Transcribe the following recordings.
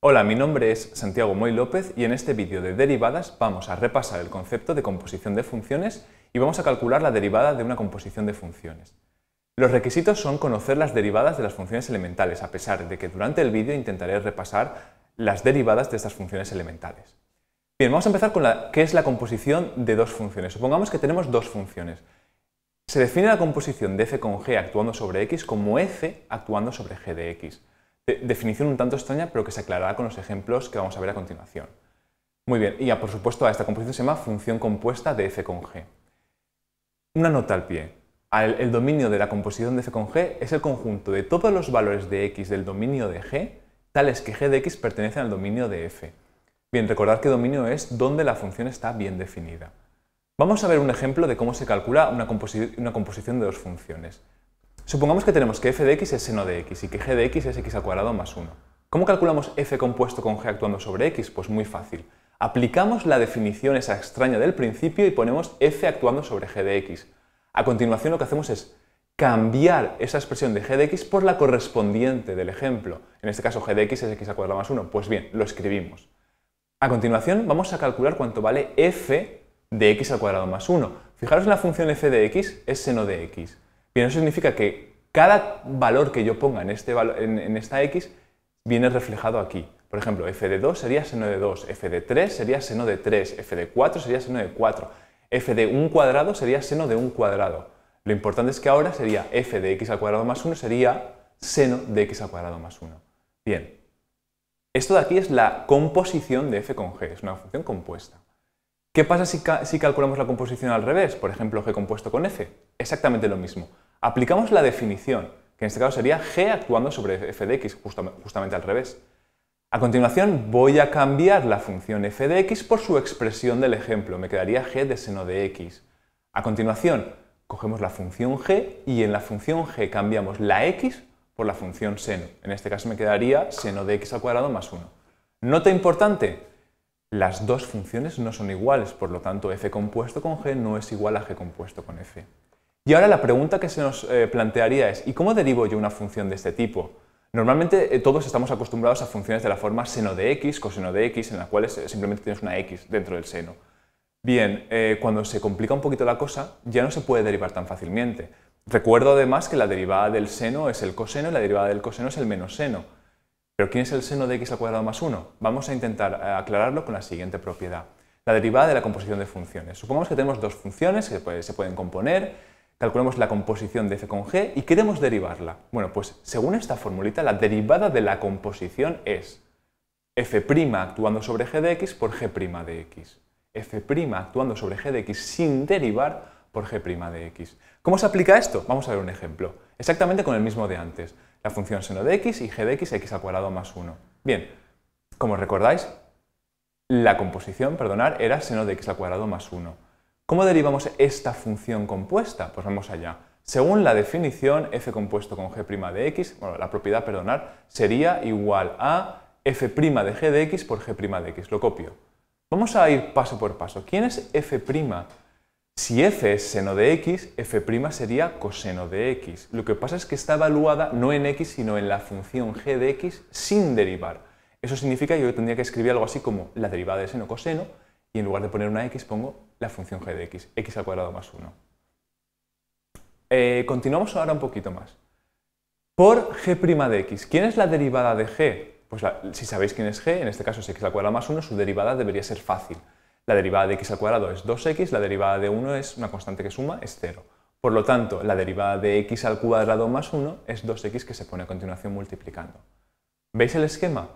Hola, mi nombre es Santiago Moy López y en este vídeo de derivadas vamos a repasar el concepto de composición de funciones y vamos a calcular la derivada de una composición de funciones. Los requisitos son conocer las derivadas de las funciones elementales, a pesar de que durante el vídeo intentaré repasar las derivadas de estas funciones elementales. Bien, vamos a empezar con qué es la composición de dos funciones. Supongamos que tenemos dos funciones. Se define la composición de f con g actuando sobre x como f actuando sobre g de x definición un tanto extraña, pero que se aclarará con los ejemplos que vamos a ver a continuación. Muy bien, y ya, por supuesto a esta composición se llama función compuesta de f con g. Una nota al pie. El, dominio de la composición de f con g es el conjunto de todos los valores de x del dominio de g, tales que g de x pertenecen al dominio de f. Bien, recordar que dominio es donde la función está bien definida. Vamos a ver un ejemplo de cómo se calcula una composición de dos funciones. Supongamos que tenemos que f de x es seno de x y que g de x es x al cuadrado más 1. ¿Cómo calculamos f compuesto con g actuando sobre x? Pues muy fácil. Aplicamos la definición esa extraña del principio y ponemos f actuando sobre g de x. A continuación lo que hacemos es cambiar esa expresión de g de x por la correspondiente del ejemplo. En este caso g de x es x al cuadrado más 1. Pues bien, lo escribimos. A continuación vamos a calcular cuánto vale f de x al cuadrado más 1. Fijaros en la función f de x es seno de x y eso significa que cada valor que yo ponga este en, esta x viene reflejado aquí. Por ejemplo, f de 2 sería seno de 2, f de 3 sería seno de 3, f de 4 sería seno de 4, f de 1 cuadrado sería seno de 1 cuadrado. Lo importante es que ahora sería f de x al cuadrado más 1 sería seno de x al cuadrado más 1. Bien, esto de aquí es la composición de f con g, es una función compuesta. ¿Qué pasa si calculamos la composición al revés? Por ejemplo, g compuesto con f. Exactamente lo mismo. Aplicamos la definición, que en este caso sería g actuando sobre f de x, justamente al revés. A continuación voy a cambiar la función f de x por su expresión del ejemplo, me quedaría g de seno de x. A continuación cogemos la función g y en la función g cambiamos la x por la función seno. En este caso me quedaría seno de x al cuadrado más 1. Nota importante, las dos funciones no son iguales, por lo tanto f compuesto con g no es igual a g compuesto con f. Y ahora la pregunta que se nos eh, plantearía es, ¿y cómo derivo yo una función de este tipo? Normalmente eh, todos estamos acostumbrados a funciones de la forma seno de x, coseno de x, en las cuales eh, simplemente tienes una x dentro del seno. Bien, cuando se complica un poquito la cosa, ya no se puede derivar tan fácilmente. Recuerdo además que la derivada del seno es el coseno y la derivada del coseno es el menos seno. Pero ¿quién es el seno de x al cuadrado más 1? Vamos a intentar aclararlo con la siguiente propiedad. La derivada de la composición de funciones. Supongamos que tenemos dos funciones que se pueden componer Calculemos la composición de f con g y queremos derivarla. Bueno, pues según esta formulita, la derivada de la composición es f' actuando sobre g de x por g' de x. f' actuando sobre g de x sin derivar por g' de x. ¿Cómo se aplica esto? Vamos a ver un ejemplo. Exactamente con el mismo de antes. La función seno de x y g de x, x al cuadrado más 1. Bien, como recordáis, la composición, perdonar, era seno de x al cuadrado más 1. ¿Cómo derivamos esta función compuesta? Pues vamos allá. Según la definición, f compuesto con g' de x, bueno, la propiedad, perdonar, sería igual a f' de g de x por g' de x. Lo copio. Vamos a ir paso por paso. ¿Quién es f'? Si f es seno de x, f' sería coseno de x. Lo que pasa es que está evaluada no en x, sino en la función g de x sin derivar. Eso significa que yo tendría que escribir algo así como la derivada de seno coseno, y en lugar de poner una x pongo la función g de x, x al cuadrado más 1. Eh, continuamos ahora un poquito más. Por g' de x, ¿quién es la derivada de g? Pues si sabéis quién es g, en este caso es x al cuadrado más 1, su derivada debería ser fácil. La derivada de x al cuadrado es 2x, la derivada de 1 es una constante que suma, es 0. Por lo tanto, la derivada de x al cuadrado más 1 es 2x que se pone a continuación multiplicando. ¿Veis el esquema?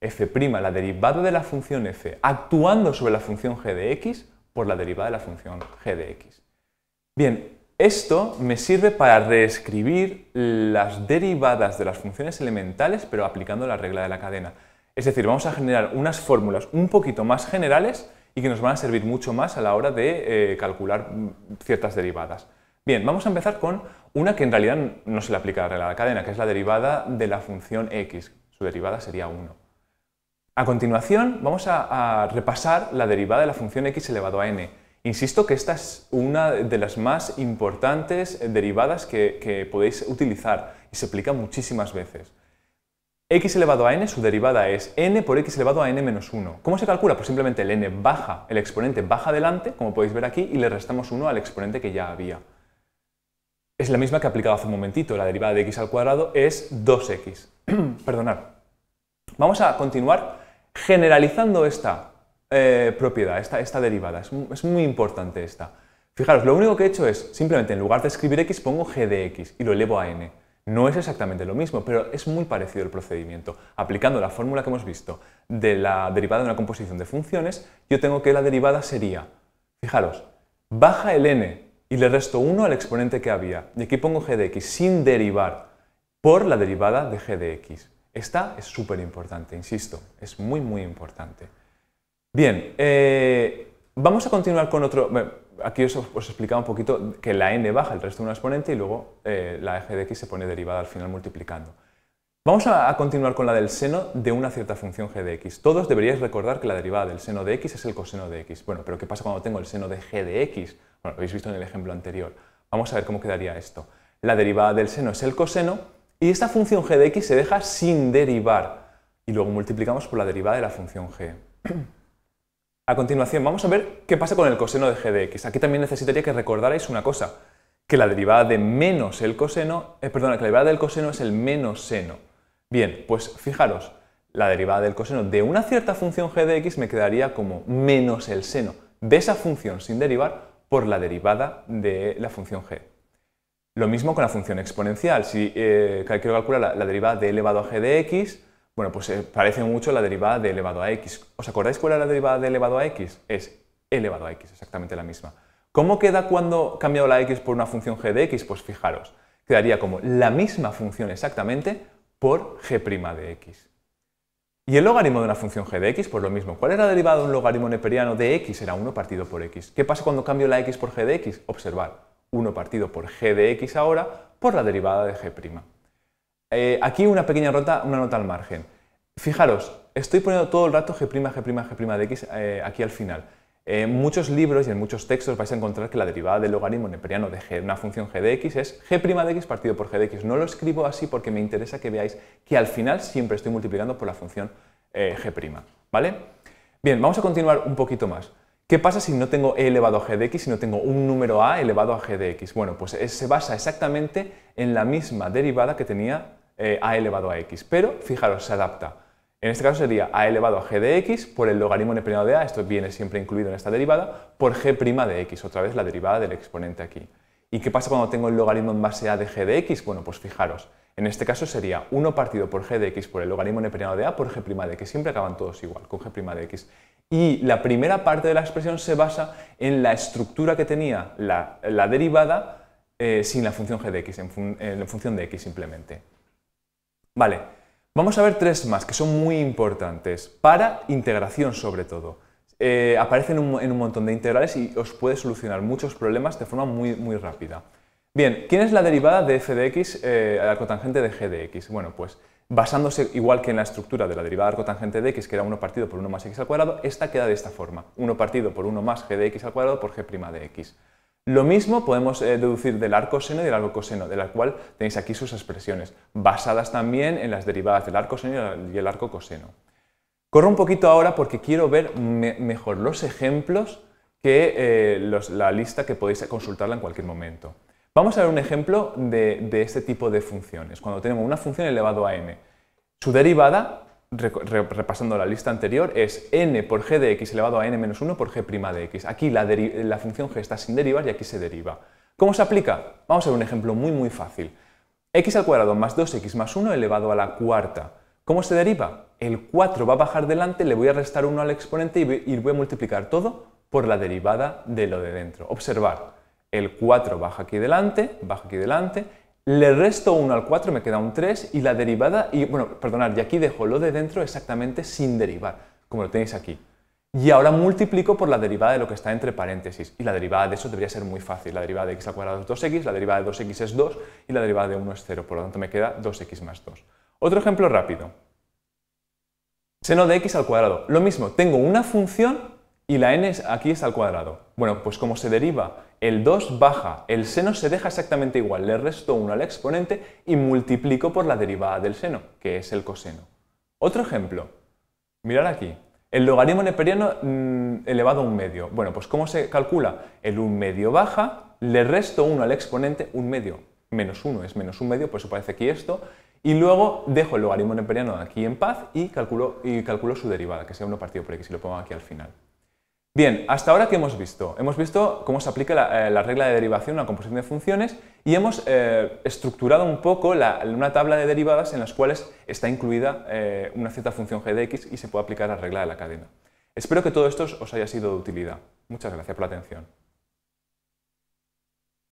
f', la derivada de la función f, actuando sobre la función g de x, por la derivada de la función g de x. Bien, esto me sirve para reescribir las derivadas de las funciones elementales, pero aplicando la regla de la cadena. Es decir, vamos a generar unas fórmulas un poquito más generales y que nos van a servir mucho más a la hora de eh, calcular ciertas derivadas. Bien, vamos a empezar con una que en realidad no se le aplica a la regla de la cadena, que es la derivada de la función x. Su derivada sería 1. A continuación vamos a, repasar la derivada de la función x elevado a n. Insisto que esta es una de las más importantes derivadas que, podéis utilizar y se aplica muchísimas veces. x elevado a n, su derivada es n por x elevado a n menos 1. ¿Cómo se calcula? Pues simplemente el n baja, el exponente baja adelante, como podéis ver aquí, y le restamos 1 al exponente que ya había. Es la misma que he aplicado hace un momentito, la derivada de x al cuadrado es 2x. Perdonad. Vamos a continuar generalizando esta eh, propiedad, esta, derivada. Es, es, muy importante esta. Fijaros, lo único que he hecho es, simplemente en lugar de escribir x, pongo g de x y lo elevo a n. No es exactamente lo mismo, pero es muy parecido el procedimiento. Aplicando la fórmula que hemos visto de la derivada de una composición de funciones, yo tengo que la derivada sería, fijaros, baja el n y le resto 1 al exponente que había. Y aquí pongo g de x sin derivar por la derivada de g de x. Esta es súper importante, insisto, es muy, muy importante. Bien, eh, vamos a continuar con otro... aquí os, he explicado un poquito que la n baja el resto de una exponente y luego eh, la g de x se pone derivada al final multiplicando. Vamos a, a, continuar con la del seno de una cierta función g de x. Todos deberíais recordar que la derivada del seno de x es el coseno de x. Bueno, pero ¿qué pasa cuando tengo el seno de g de x? Bueno, lo habéis visto en el ejemplo anterior. Vamos a ver cómo quedaría esto. La derivada del seno es el coseno y esta función g de x se deja sin derivar y luego multiplicamos por la derivada de la función g. A continuación vamos a ver qué pasa con el coseno de g de x. Aquí también necesitaría que recordarais una cosa, que la derivada de menos el coseno, eh, que la derivada del coseno es el menos seno. Bien, pues fijaros, la derivada del coseno de una cierta función g de x me quedaría como menos el seno de esa función sin derivar por la derivada de la función g. Lo mismo con la función exponencial. Si eh, quiero calcular la, derivada de elevado a g de x, bueno, pues eh, parece mucho la derivada de elevado a x. ¿Os acordáis cuál era la derivada de elevado a x? Es elevado a x, exactamente la misma. ¿Cómo queda cuando he la x por una función g de x? Pues fijaros, quedaría como la misma función exactamente por g' de x. Y el logaritmo de una función g de x, pues lo mismo. ¿Cuál era la derivada de un logaritmo neperiano de x? Era 1 partido por x. ¿Qué pasa cuando cambio la x por g de x? Observar 1 partido por g de x ahora por la derivada de g'. prima. Eh, aquí una pequeña nota, una nota al margen. Fijaros, estoy poniendo todo el rato g', g', g' de x eh, aquí al final. En eh, muchos libros y en muchos textos vais a encontrar que la derivada del logaritmo neperiano de g, una función g de x es g' de x partido por g de x. No lo escribo así porque me interesa que veáis que al final siempre estoy multiplicando por la función g'. ¿Vale? Bien, vamos a continuar un poquito más. ¿Qué pasa si no tengo e elevado a g de x, no tengo un número a elevado a g de x? Bueno, pues eh, se basa exactamente en la misma derivada que tenía eh, a elevado a x, pero fijaros, se adapta. En este caso sería a elevado a g de x por el logaritmo neperiano de a, esto viene siempre incluido en esta derivada, por g' de x, otra vez la derivada del exponente aquí. ¿Y qué pasa cuando tengo el logaritmo en base a de g de x? Bueno, pues fijaros, en este caso sería 1 partido por g de x por el logaritmo neperiano de a por g' de x, siempre acaban todos igual, con g' de x. Y la primera parte de la expresión se basa en la estructura que tenía la, derivada eh, sin la función g de x, en, función de x simplemente. Vale, vamos a ver tres más que son muy importantes, para integración sobre todo. Eh, aparecen en un, en un, montón de integrales y os puede solucionar muchos problemas de forma muy, muy rápida. Bien, ¿quién es la derivada de f de x eh, arcotangente de g de x? Bueno, pues basándose igual que en la estructura de la derivada arcotangente de x, que era 1 partido por 1 más x al cuadrado, esta queda de esta forma, 1 partido por 1 más g de x al cuadrado por g' de x. Lo mismo podemos eh, deducir del arco seno y del arco coseno, de la cual tenéis aquí sus expresiones, basadas también en las derivadas del arco seno y el arco coseno. Corro un poquito ahora porque quiero ver mejor los ejemplos que eh, la lista que podéis consultarla en cualquier momento. Vamos a ver un ejemplo de, este tipo de funciones. Cuando tenemos una función elevado a n, su derivada, repasando la lista anterior, es n por g de x elevado a n menos 1 por g' de x. Aquí la, función g está sin derivar y aquí se deriva. ¿Cómo se aplica? Vamos a ver un ejemplo muy muy fácil. x al cuadrado más 2x más 1 elevado a la cuarta. ¿Cómo se deriva? El 4 va a bajar delante, le voy a restar 1 al exponente y voy a multiplicar todo por la derivada de lo de dentro. Observar, el 4 baja aquí delante, baja aquí delante, le resto 1 al 4, me queda un 3 y la derivada, y bueno, perdonad, y aquí dejo lo de dentro exactamente sin derivar, como lo tenéis aquí. Y ahora multiplico por la derivada de lo que está entre paréntesis. Y la derivada de eso debería ser muy fácil. La derivada de x al cuadrado es 2x, la derivada de 2x es 2 y la derivada de 1 es 0. Por lo tanto, me queda 2x más 2. Otro ejemplo rápido. Seno de x al cuadrado. Lo mismo, tengo una función y la n aquí es al cuadrado. Bueno, pues como se deriva el 2 baja, el seno se deja exactamente igual, le resto 1 al exponente y multiplico por la derivada del seno, que es el coseno. Otro ejemplo, mirad aquí, el logaritmo neperiano mm, elevado a un medio. Bueno, pues ¿cómo se calcula? El 1 medio baja, le resto 1 al exponente, 1 medio, menos 1 es menos 1 medio, por eso parece aquí esto, y luego dejo el logaritmo neperiano aquí en paz y calculo, y calculo su derivada, que sea 1 partido por x, y lo pongo aquí al final. Bien, hasta ahora, ¿qué hemos visto? Hemos visto cómo se aplica la, eh, regla de derivación a la composición de funciones y hemos eh, estructurado un poco una tabla de derivadas en las cuales está incluida eh, una cierta función g de x y se puede aplicar la regla de la cadena. Espero que todo esto os haya sido de utilidad. Muchas gracias por la atención.